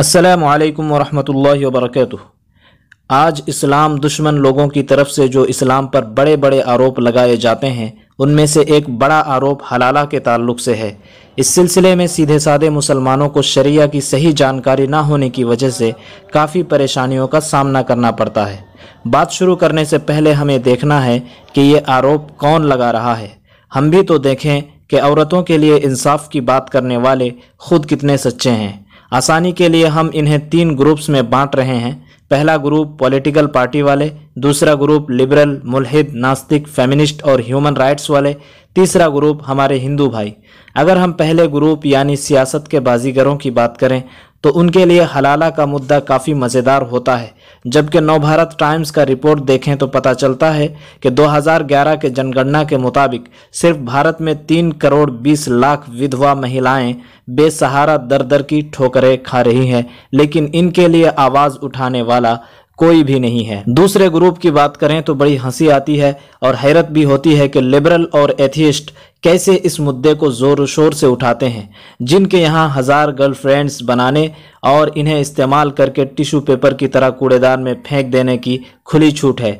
असलकम वरहमल वबरक आज इस्लाम दुश्मन लोगों की तरफ से जो इस्लाम पर बड़े बड़े आरोप लगाए जाते हैं उनमें से एक बड़ा आरोप हलाला के ताल्लुक से है इस सिलसिले में सीधे साधे मुसलमानों को शरिया की सही जानकारी ना होने की वजह से काफ़ी परेशानियों का सामना करना पड़ता है बात शुरू करने से पहले हमें देखना है कि ये आरोप कौन लगा रहा है हम भी तो देखें कि औरतों के लिए इंसाफ की बात करने वाले खुद कितने सच्चे हैं आसानी के लिए हम इन्हें तीन ग्रुप्स में बांट रहे हैं पहला ग्रुप पॉलिटिकल पार्टी वाले दूसरा ग्रुप लिबरल मुलहिद नास्तिक फेमिनिस्ट और ह्यूमन राइट्स वाले तीसरा ग्रुप हमारे हिंदू भाई अगर हम पहले ग्रुप यानी सियासत के बाजीगरों की बात करें तो उनके लिए हलाला का मुद्दा काफ़ी मज़ेदार होता है जबकि नवभारत टाइम्स का रिपोर्ट देखें तो पता चलता है कि 2011 के जनगणना के मुताबिक सिर्फ भारत में तीन करोड़ बीस लाख विधवा महिलाएं बेसहारा दर दर की ठोकरें खा रही हैं लेकिन इनके लिए आवाज़ उठाने वाला कोई भी नहीं है दूसरे ग्रुप की बात करें तो बड़ी हंसी आती है और हैरत भी होती है कि लिबरल और एथियस्ट कैसे इस मुद्दे को ज़ोर शोर से उठाते हैं जिनके यहाँ हज़ार गर्लफ्रेंड्स बनाने और इन्हें इस्तेमाल करके टिश्यू पेपर की तरह कूड़ेदान में फेंक देने की खुली छूट है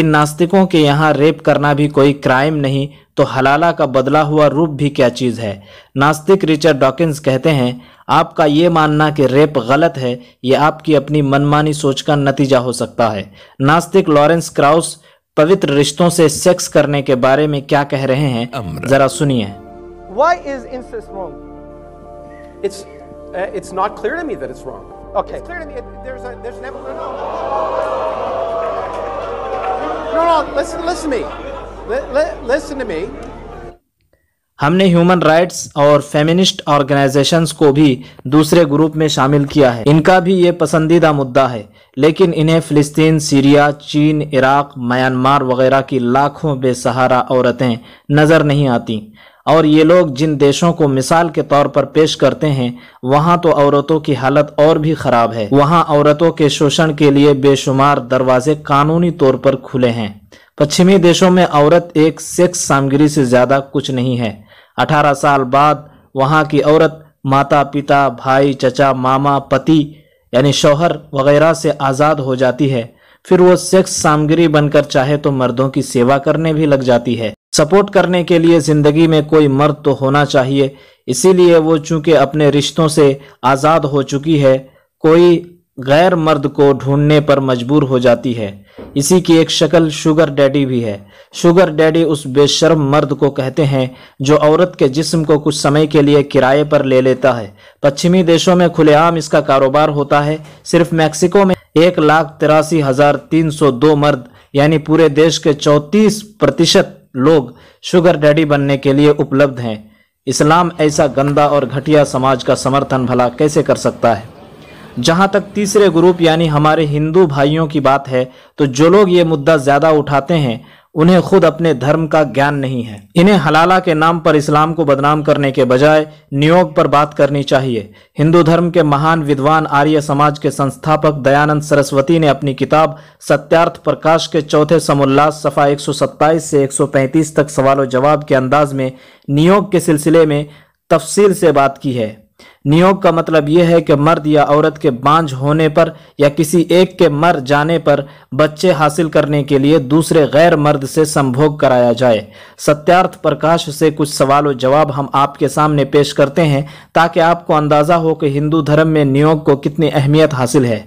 इन नास्तिकों के यहाँ रेप करना भी कोई क्राइम नहीं तो हलाला का बदला हुआ रूप भी क्या चीज़ है नास्तिक रिचर्ड डॉकिंस कहते हैं आपका ये मानना कि रेप गलत है यह आपकी अपनी मनमानी सोच का नतीजा हो सकता है नास्तिक लॉरेंस क्राउस पवित्र रिश्तों से सेक्स करने के बारे में क्या कह रहे हैं जरा सुनिए Why is incest wrong? It's uh, it's not clear to me that it's wrong. Okay. It's clear to me there's a, there's an evolution. No, no, listen listen to me. Li, li, listen to me. हमने human rights और feminist organisations को भी दूसरे group में शामिल किया है इनका भी ये पसंदीदा मुद्दा है लेकिन इन्हें फ़लस्तीन सीरिया चीन इराक़ म्यांमार वगैरह की लाखों बेसहारा औरतें नज़र नहीं आती और ये लोग जिन देशों को मिसाल के तौर पर पेश करते हैं वहाँ तो औरतों की हालत और भी ख़राब है वहाँ औरतों के शोषण के लिए बेशुमार दरवाजे कानूनी तौर पर खुले हैं पश्चिमी देशों में औरत एक सेक्स सामग्री से ज़्यादा कुछ नहीं है अठारह साल बाद वहाँ की औरत माता पिता भाई चचा मामा पति यानी शौहर वगैरह से आज़ाद हो जाती है फिर वो सेक्स सामग्री बनकर चाहे तो मर्दों की सेवा करने भी लग जाती है सपोर्ट करने के लिए ज़िंदगी में कोई मर्द तो होना चाहिए इसीलिए वो चूंकि अपने रिश्तों से आज़ाद हो चुकी है कोई गैर मर्द को ढूंढने पर मजबूर हो जाती है इसी की एक शक्ल शुगर डैडी भी है शुगर डैडी उस बेशर्म मर्द को कहते हैं जो औरत के जिस्म को कुछ समय के लिए किराए पर ले लेता है पश्चिमी देशों में खुलेआम इसका कारोबार होता है सिर्फ मैक्सिको में एक लाख तिरासी हजार तीन सौ दो मर्द यानी पूरे देश के चौंतीस प्रतिशत लोग शुगर डैडी बनने के लिए उपलब्ध हैं इस्लाम ऐसा गंदा और घटिया समाज का समर्थन भला कैसे कर सकता है जहां तक तीसरे ग्रुप यानी हमारे हिंदू भाइयों की बात है तो जो लोग ये मुद्दा ज्यादा उठाते हैं उन्हें खुद अपने धर्म का ज्ञान नहीं है इन्हें हलाला के नाम पर इस्लाम को बदनाम करने के बजाय नियोग पर बात करनी चाहिए हिंदू धर्म के महान विद्वान आर्य समाज के संस्थापक दयानंद सरस्वती ने अपनी किताब सत्यार्थ प्रकाश के चौथे समोल्लास सफा 127 से 135 तक सवाल जवाब के अंदाज में नियोग के सिलसिले में तफसील से बात की है नियोग का मतलब यह है कि मर्द या औरत के बांझ होने पर या किसी एक के मर जाने पर बच्चे हासिल करने के लिए दूसरे गैर मर्द से संभोग कराया जाए सत्यार्थ प्रकाश से कुछ सवाल और जवाब हम आपके सामने पेश करते हैं ताकि आपको अंदाज़ा हो कि हिंदू धर्म में नियोग को कितनी अहमियत हासिल है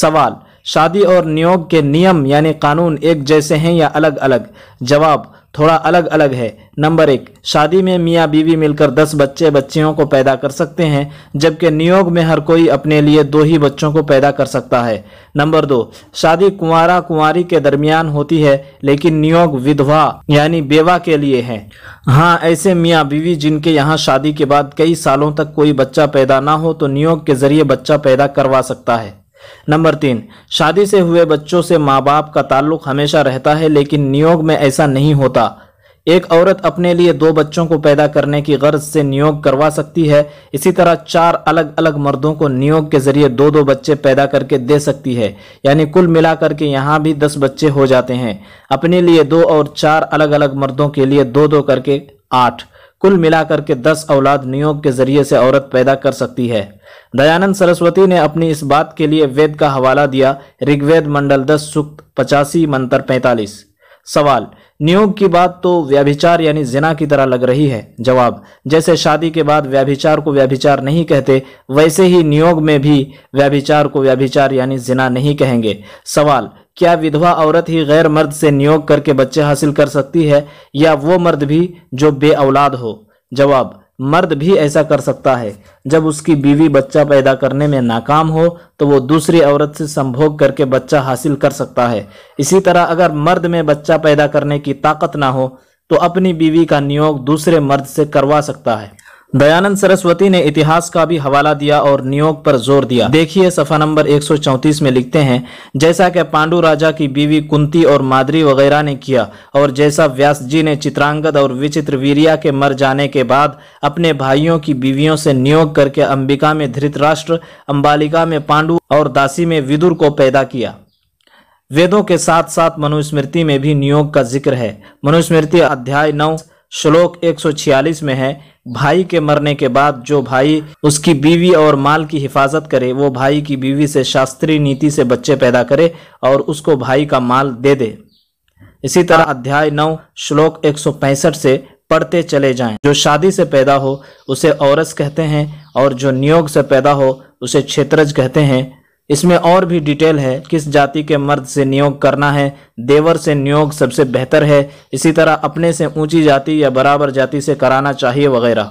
सवाल शादी और नियोग के नियम यानी कानून एक जैसे हैं या अलग अलग जवाब थोड़ा अलग अलग है नंबर एक शादी में मियाँ बीवी मिलकर दस बच्चे बच्चियों को पैदा कर सकते हैं जबकि नियोग में हर कोई अपने लिए दो ही बच्चों को पैदा कर सकता है नंबर दो शादी कुंवरा कुंवारी के दरमियान होती है लेकिन नियोग विधवा यानी बेवा के लिए है हाँ ऐसे मियाँ बीवी जिनके यहाँ शादी के बाद कई सालों तक कोई बच्चा पैदा ना हो तो नियोग के जरिए बच्चा पैदा करवा सकता है नंबर तीन शादी से हुए बच्चों से माँ बाप का ताल्लुक हमेशा रहता है लेकिन नियोग में ऐसा नहीं होता एक औरत अपने लिए दो बच्चों को पैदा करने की गर्ज से नियोग करवा सकती है इसी तरह चार अलग अलग मर्दों को नियोग के जरिए दो दो बच्चे पैदा करके दे सकती है यानी कुल मिलाकर के यहाँ भी दस बच्चे हो जाते हैं अपने लिए दो और चार अलग अलग मर्दों के लिए दो दो करके आठ कुल मिलाकर के दस औलाद नियोग के जरिए से औरत पैदा कर सकती है दयानंद सरस्वती ने अपनी इस बात के लिए वेद का हवाला दिया ऋग्वेद मंडल दस सूक्त पचासी मंत्र पैंतालीस सवाल नियोग की बात तो व्याभिचार यानी जिना की तरह लग रही है जवाब जैसे शादी के बाद व्याभिचार को व्याभिचार नहीं कहते वैसे ही नियोग में भी व्याभिचार को व्याभिचार यानी जिना नहीं कहेंगे सवाल क्या विधवा औरत ही गैर मर्द से नियोग करके बच्चे हासिल कर सकती है या वो मर्द भी जो बे औलाद हो जवाब मर्द भी ऐसा कर सकता है जब उसकी बीवी बच्चा पैदा करने में नाकाम हो तो वो दूसरी औरत से संभोग करके बच्चा हासिल कर सकता है इसी तरह अगर मर्द में बच्चा पैदा करने की ताकत ना हो तो अपनी बीवी का नियोग दूसरे मर्द से करवा सकता है दयानंद सरस्वती ने इतिहास का भी हवाला दिया और नियोग पर जोर दिया देखिए सफा नंबर 134 में लिखते हैं जैसा कि पांडु राजा की बीवी कुंती और मादरी वगैरह ने किया और जैसा व्यास जी ने चित्रांगद और विचित्र वीरिया के मर जाने के बाद अपने भाइयों की बीवियों से नियोग करके अंबिका में धृतराष्ट्र अंबालिका में पांडु और दासी में विदुर को पैदा किया वेदों के साथ साथ मनुस्मृति में भी नियोग का जिक्र है मनुस्मृति अध्याय नौ श्लोक एक में है भाई के मरने के बाद जो भाई उसकी बीवी और माल की हिफाजत करे वो भाई की बीवी से शास्त्रीय नीति से बच्चे पैदा करे और उसको भाई का माल दे दे इसी तरह अध्याय नौ श्लोक पैंसठ से पढ़ते चले जाएं। जो शादी से पैदा हो उसे औरस कहते हैं और जो नियोग से पैदा हो उसे क्षेत्रज कहते हैं इसमें और भी डिटेल है किस जाति के मर्द से नियोग करना है देवर से नियोग सबसे बेहतर है इसी तरह अपने से ऊंची जाति या बराबर जाति से कराना चाहिए वगैरह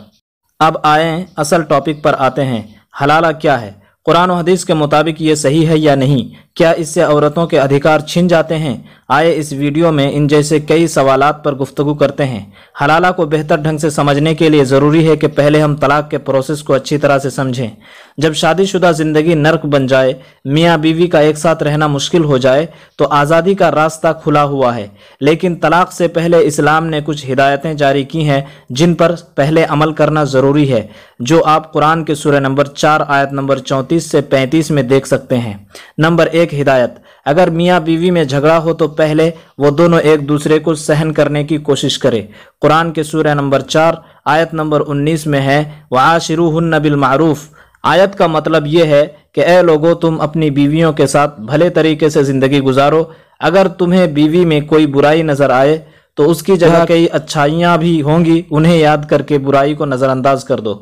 अब आए असल टॉपिक पर आते हैं हलाला क्या है कुरान हदीस के मुताबिक ये सही है या नहीं क्या इससे औरतों के अधिकार छिन जाते हैं आए इस वीडियो में इन जैसे कई सवाल पर गुफ्तु करते हैं हलाला को बेहतर ढंग से समझने के लिए ज़रूरी है कि पहले हम तलाक के प्रोसेस को अच्छी तरह से समझें जब शादीशुदा ज़िंदगी नर्क बन जाए मियाँ बीवी का एक साथ रहना मुश्किल हो जाए तो आज़ादी का रास्ता खुला हुआ है लेकिन तलाक से पहले इस्लाम ने कुछ हिदायतें जारी की हैं जिन पर पहले अमल करना ज़रूरी है जो आप कुरान के सुरह नंबर चार आयत नंबर चौंतीस से पैंतीस में देख सकते हैं नंबर एक एक हिदायत अगर मियाँ बीवी में झगड़ा हो तो पहले वो दोनों एक दूसरे को सहन करने की कोशिश करें कुरान के सूर्य नंबर चार आयत नंबर उन्नीस में है वहाँ शिरूहन बिलमारूफ़ आयत का मतलब यह है कि ए लोगो तुम अपनी बीवियों के साथ भले तरीके से ज़िंदगी गुजारो अगर तुम्हें बीवी में कोई बुराई नज़र आए तो उसकी जगह हाँ। कई अच्छाइयाँ भी होंगी उन्हें याद करके बुराई को नज़रअंदाज कर दो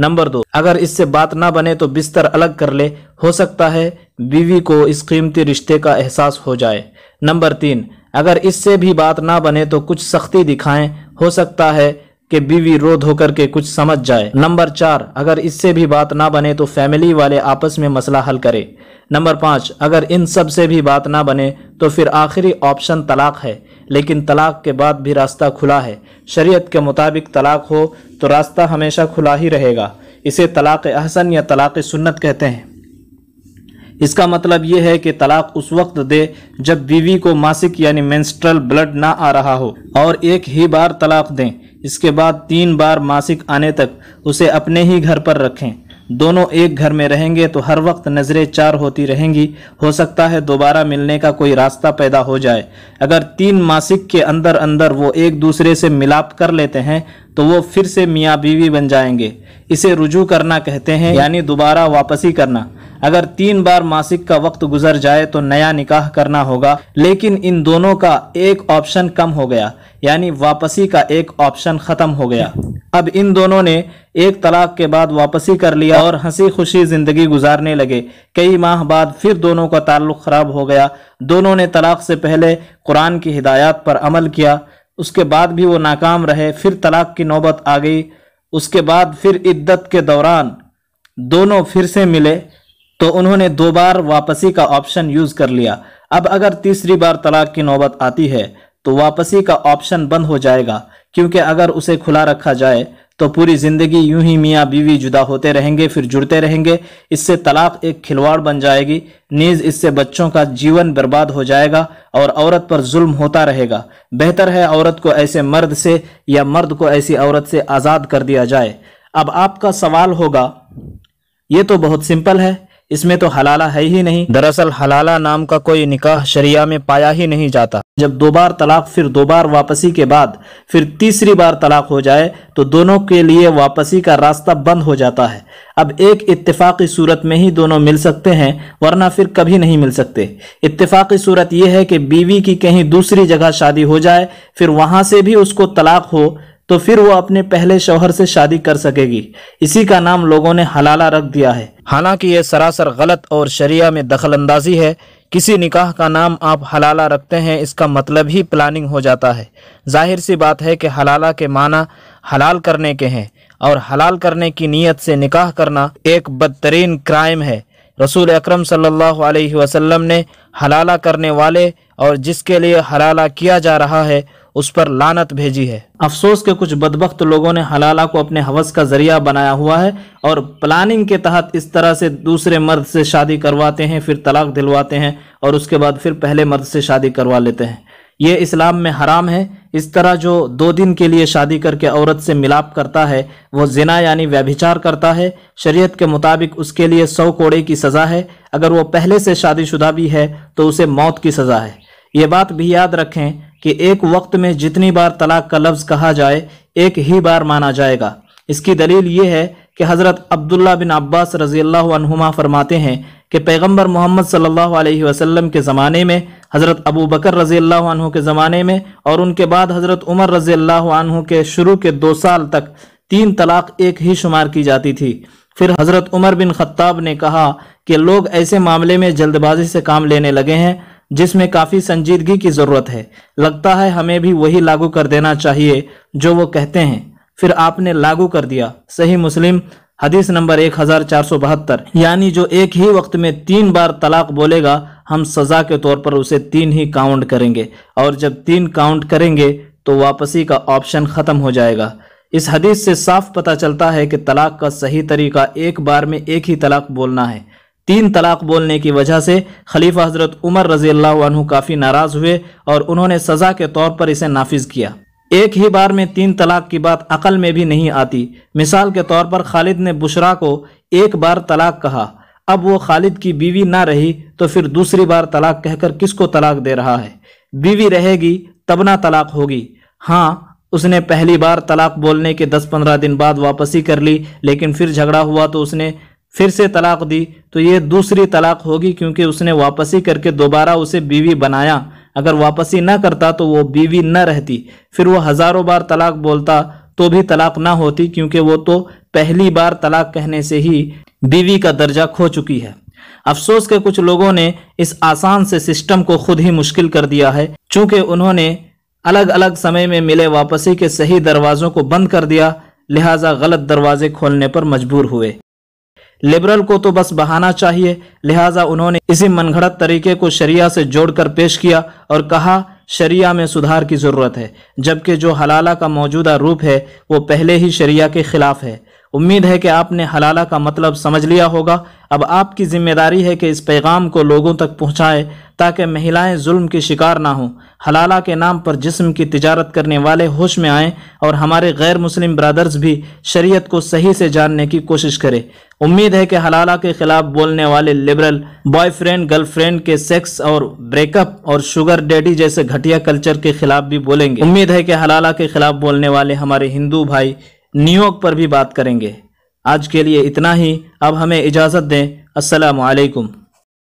नंबर दो अगर इससे बात ना बने तो बिस्तर अलग कर ले हो सकता है बीवी को इस कीमती रिश्ते का एहसास हो जाए नंबर तीन अगर इससे भी बात ना बने तो कुछ सख्ती दिखाएं हो सकता है कि बीवी रो होकर के कुछ समझ जाए नंबर चार अगर इससे भी बात ना बने तो फैमिली वाले आपस में मसला हल करें नंबर पाँच अगर इन सब से भी बात ना बने तो फिर आखिरी ऑप्शन तलाक है लेकिन तलाक के बाद भी रास्ता खुला है शरीयत के मुताबिक तलाक हो तो रास्ता हमेशा खुला ही रहेगा इसे तलाक़ अहसन या तलाक़ सुन्नत कहते हैं इसका मतलब यह है कि तलाक उस वक्त दे जब बीवी को मासिक यानी मेंस्ट्रल ब्लड ना आ रहा हो और एक ही बार तलाक दें इसके बाद तीन बार मासिक आने तक उसे अपने ही घर पर रखें दोनों एक घर में रहेंगे तो हर वक्त नज़रें चार होती रहेंगी हो सकता है दोबारा मिलने का कोई रास्ता पैदा हो जाए अगर तीन मासिक के अंदर अंदर वो एक दूसरे से मिलाप कर लेते हैं तो वो फिर से मियाँ बीवी बन जाएंगे इसे रुजू करना कहते हैं यानी दोबारा वापसी करना अगर तीन बार मासिक का वक्त गुजर जाए तो नया निकाह करना होगा लेकिन इन दोनों का एक ऑप्शन कम हो गया यानी वापसी का एक ऑप्शन ख़त्म हो गया अब इन दोनों ने एक तलाक के बाद वापसी कर लिया और हंसी खुशी ज़िंदगी गुजारने लगे कई माह बाद फिर दोनों का ताल्लुक ख़राब हो गया दोनों ने तलाक से पहले कुरान की हिदायत पर अमल किया उसके बाद भी वो नाकाम रहे फिर तलाक की नौबत आ गई उसके बाद फिर इद्दत के दौरान दोनों फिर से मिले तो उन्होंने दो बार वापसी का ऑप्शन यूज कर लिया अब अगर तीसरी बार तलाक की नौबत आती है तो वापसी का ऑप्शन बंद हो जाएगा क्योंकि अगर उसे खुला रखा जाए तो पूरी जिंदगी यूं ही मियाँ बीवी जुदा होते रहेंगे फिर जुड़ते रहेंगे इससे तलाक एक खिलवाड़ बन जाएगी नीज इससे बच्चों का जीवन बर्बाद हो जाएगा और औरत पर जुल्म होता रहेगा बेहतर है औरत को ऐसे मर्द से या मर्द को ऐसी औरत से आज़ाद कर दिया जाए अब आपका सवाल होगा ये तो बहुत सिंपल है इसमें तो हलाला है ही नहीं दरअसल हलाला नाम का कोई निकाह शरिया में पाया ही नहीं जाता जब दो बार तलाक फिर दो बार वापसी के बाद फिर तीसरी बार तलाक हो जाए तो दोनों के लिए वापसी का रास्ता बंद हो जाता है अब एक इत्तेफाकी सूरत में ही दोनों मिल सकते हैं वरना फिर कभी नहीं मिल सकते इत्तेफाकी सूरत यह है कि बीवी की कहीं दूसरी जगह शादी हो जाए फिर वहाँ से भी उसको तलाक हो तो फिर वो अपने पहले शोहर से शादी कर सकेगी इसी का नाम लोगों ने हलाला रख दिया है हालांकि ये सरासर गलत और शरिया में दखल अंदाजी है किसी निकाह का नाम आप हलाला रखते हैं इसका मतलब ही प्लानिंग हो जाता है जाहिर सी बात है कि हलाला के माना हलाल करने के हैं और हलाल करने की नीयत से निकाह करना एक बदतरीन क्राइम है रसूल अक्रम सल्ला अलैहि ने हलाला करने वाले और जिसके लिए हलाला किया जा रहा है उस पर लानत भेजी है अफसोस के कुछ बदबخت लोगों ने हलाला को अपने हवस का जरिया बनाया हुआ है और प्लानिंग के तहत इस तरह से दूसरे मर्द से शादी करवाते हैं फिर तलाक दिलवाते हैं और उसके बाद फिर पहले मर्द से शादी करवा लेते हैं ये इस्लाम में हराम है इस तरह जो दो दिन के लिए शादी करके औरत से मिलाप करता है वो जिना यानी व्यभिचार करता है शरीयत के मुताबिक उसके लिए सौ कोड़े की सज़ा है अगर वो पहले से शादीशुदा भी है तो उसे मौत की सज़ा है ये बात भी याद रखें कि एक वक्त में जितनी बार तलाक का लफ्ज़ कहा जाए एक ही बार माना जाएगा इसकी दलील ये है कि हज़रत अब्दुल्ला बिन अब्बास रजी अल्लाहुमा फरमाते हैं कि पैगम्बर मोहम्मद सल्लल्लाहु अलैहि वसल्लम के ज़माने में हज़रत अबू बकर रजी अल्लाह के ज़माने में और उनके बाद हज़रत उमर रजी अल्लाह के शुरू के दो साल तक तीन तलाक एक ही शुमार की जाती थी फिर हज़रत उमर बिन खत्ताब ने कहा कि लोग ऐसे मामले में जल्दबाजी से काम लेने लगे हैं जिसमें काफी संजीदगी की जरूरत है लगता है हमें भी वही लागू कर देना चाहिए जो वो कहते हैं फिर आपने लागू कर दिया सही मुस्लिम हदीस नंबर एक हजार चार सौ बहत्तर यानी जो एक ही वक्त में तीन बार तलाक बोलेगा हम सजा के तौर पर उसे तीन ही काउंट करेंगे और जब तीन काउंट करेंगे तो वापसी का ऑप्शन ख़त्म हो जाएगा इस हदीस से साफ पता चलता है कि तलाक का सही तरीका एक बार में एक ही तलाक बोलना है तीन तलाक बोलने की वजह से खलीफा हजरत उमर रजी अल्लाह काफ़ी नाराज़ हुए और उन्होंने सज़ा के तौर पर इसे नाफिज किया एक ही बार में तीन तलाक की बात अकल में भी नहीं आती मिसाल के तौर पर खालिद ने बुशरा को एक बार तलाक कहा अब वो खालिद की बीवी ना रही तो फिर दूसरी बार तलाक कहकर किसको तलाक दे रहा है बीवी रहेगी तब ना तलाक होगी हाँ उसने पहली बार तलाक बोलने के 10-15 दिन बाद वापसी कर ली लेकिन फिर झगड़ा हुआ तो उसने फिर से तलाक दी तो ये दूसरी तलाक होगी क्योंकि उसने वापसी करके दोबारा उसे बीवी बनाया अगर वापसी न करता तो वो बीवी न रहती फिर वो हज़ारों बार तलाक बोलता तो भी तलाक ना होती क्योंकि वो तो पहली बार तलाक कहने से ही बीवी का दर्जा खो चुकी है अफसोस के कुछ लोगों ने इस आसान से सिस्टम को खुद ही मुश्किल कर दिया है चूंकि उन्होंने अलग अलग समय में मिले वापसी के सही दरवाज़ों को बंद कर दिया लिहाजा गलत दरवाजे खोलने पर मजबूर हुए लिबरल को तो बस बहाना चाहिए लिहाजा उन्होंने इसी मनगढ़त तरीके को शरिया से जोड़कर पेश किया और कहा शरिया में सुधार की ज़रूरत है जबकि जो हलाला का मौजूदा रूप है वो पहले ही शरिया के ख़िलाफ़ है उम्मीद है कि आपने हलाला का मतलब समझ लिया होगा अब आपकी जिम्मेदारी है कि इस पैगाम को लोगों तक पहुँचाएँ ताकि महिलाएं जुल्म की शिकार ना हों हलाला के नाम पर जिस्म की तिजारत करने वाले होश में आएं और हमारे गैर मुस्लिम ब्रदर्स भी शरीयत को सही से जानने की कोशिश करें उम्मीद है कि हलाला के खिलाफ बोलने वाले लिबरल बॉयफ्रेंड गर्लफ्रेंड के सेक्स और ब्रेकअप और शुगर डैडी जैसे घटिया कल्चर के खिलाफ भी बोलेंगे उम्मीद है कि हलाला के खिलाफ बोलने वाले हमारे हिंदू भाई न्यूयॉर्क पर भी बात करेंगे आज के लिए इतना ही अब हमें इजाज़त दें असलकुम